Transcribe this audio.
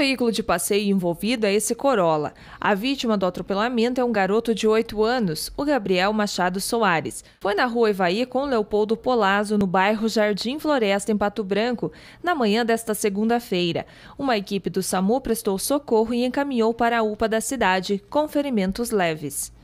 veículo de passeio envolvido é esse Corolla. A vítima do atropelamento é um garoto de 8 anos, o Gabriel Machado Soares. Foi na rua Evaí com Leopoldo Polazo no bairro Jardim Floresta, em Pato Branco, na manhã desta segunda-feira. Uma equipe do SAMU prestou socorro e encaminhou para a UPA da cidade, com ferimentos leves.